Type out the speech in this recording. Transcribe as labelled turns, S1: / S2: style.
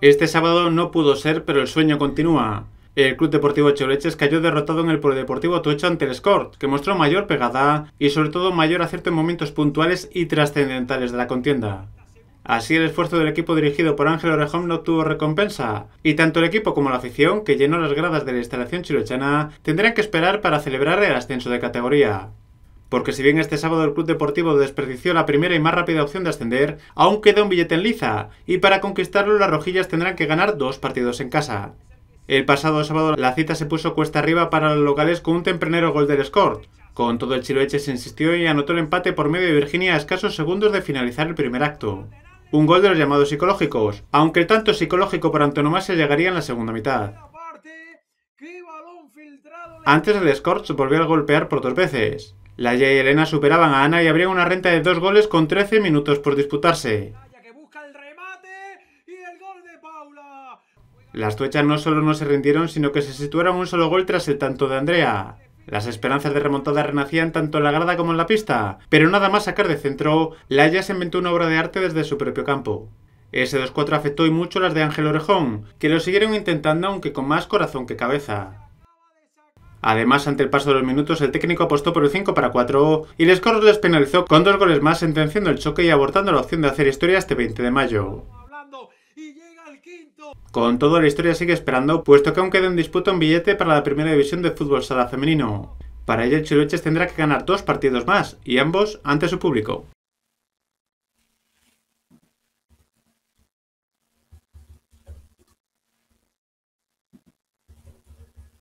S1: Este sábado no pudo ser, pero el sueño continúa. El Club Deportivo Choleches cayó derrotado en el Polideportivo Tocho ante el que mostró mayor pegada y sobre todo mayor acierto en momentos puntuales y trascendentales de la contienda. Así el esfuerzo del equipo dirigido por Ángel Orejón no tuvo recompensa, y tanto el equipo como la afición, que llenó las gradas de la instalación chilochana, tendrán que esperar para celebrar el ascenso de categoría porque si bien este sábado el Club Deportivo desperdició la primera y más rápida opción de ascender, aún queda un billete en liza, y para conquistarlo las rojillas tendrán que ganar dos partidos en casa. El pasado sábado la cita se puso cuesta arriba para los locales con un tempranero gol del escort Con todo el Chiloeche se insistió y anotó el empate por medio de Virginia a escasos segundos de finalizar el primer acto. Un gol de los llamados psicológicos, aunque el tanto psicológico por antonomasia llegaría en la segunda mitad. Antes el Scorch volvió a golpear por dos veces. Laia y Elena superaban a Ana y abrían una renta de dos goles con 13 minutos por disputarse. Las tuechas no solo no se rindieron, sino que se situaron un solo gol tras el tanto de Andrea. Las esperanzas de remontada renacían tanto en la grada como en la pista, pero nada más sacar de centro, Laia se inventó una obra de arte desde su propio campo. Ese 2-4 afectó y mucho las de Ángel Orejón, que lo siguieron intentando aunque con más corazón que cabeza. Además, ante el paso de los minutos, el técnico apostó por el 5 para 4 y el Scorro les penalizó con dos goles más, sentenciando el choque y abortando la opción de hacer historia este 20 de mayo. Con todo, la historia sigue esperando, puesto que aún queda en disputa un billete para la primera división de fútbol sala femenino. Para ello, el tendrá que ganar dos partidos más, y ambos ante su público.